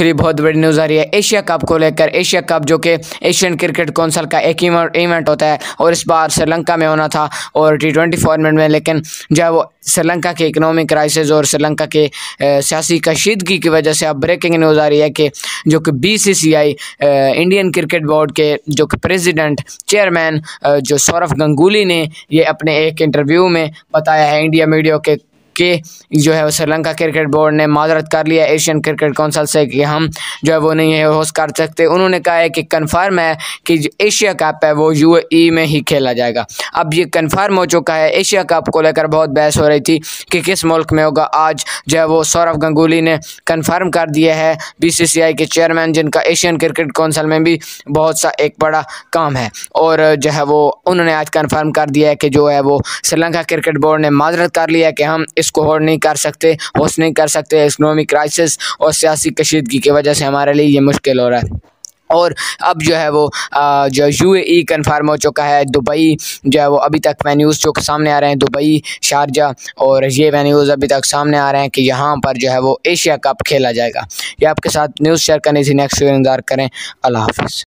फिर बहुत बड़ी न्यूज़ आ रही है एशिया कप को लेकर एशिया कप जो कि एशियन क्रिकेट कौंसिल का एक इवेंट होता है और इस बार श्रीलंका में होना था और टी ट्वेंटी फॉर्मेट में लेकिन जब वो श्रीलंका के इकनॉमिक क्राइसिस और श्रीलंका के सियासी कशीदगी की वजह से अब ब्रेकिंग न्यूज़ आ रही है कि जो कि B C C I Indian cricket board के जो कि प्रेजिडेंट चेयरमैन जो सौरभ गंगुली ने ये अपने एक इंटरव्यू में बताया है इंडिया मीडिया के कि जो है वो श्रीलंका क्रिकेट बोर्ड ने माजरत कर लिया एशियन क्रिकेट काउंसिल से कि हम जो है वो नहीं है होस्ट कर सकते उन्होंने कहा है कि कन्फर्म है कि एशिया कप है वो यू e में ही खेला जाएगा अब ये कन्फर्म हो चुका है एशिया कप को लेकर बहुत बहस हो रही थी कि किस मुल्क में होगा आज जो है वो सौरभ गंगुली ने कन्फर्म कर दिया है बी के चेयरमैन जिनका एशियन क्रिकेट काउंसिल में भी बहुत सा एक बड़ा काम है और जो है वो उन्होंने आज कन्फर्म कर दिया है कि जो है वो श्रीलंका क्रिकेट बोर्ड ने माजरत कर लिया है कि हम इस इसको होल्ड होड़ नहीं कर सकते होस्ट नहीं कर सकते इकनॉमिक क्राइसिस और सियासी कशीदगी की वजह से हमारे लिए ये मुश्किल हो रहा है और अब जो है वो आ, जो यू ए कन्फर्म हो चुका है दुबई जो है वो अभी तक वेन्यूज़ जो सामने आ रहे हैं दुबई शारजा और ये वेन्यूज़ अभी तक सामने आ रहे हैं कि यहाँ पर जो है वो एशिया कप खेला जाएगा ये आपके साथ न्यूज़ शेयर करने से नेक्स्ट इंतजार करें अल्लाह हाफ़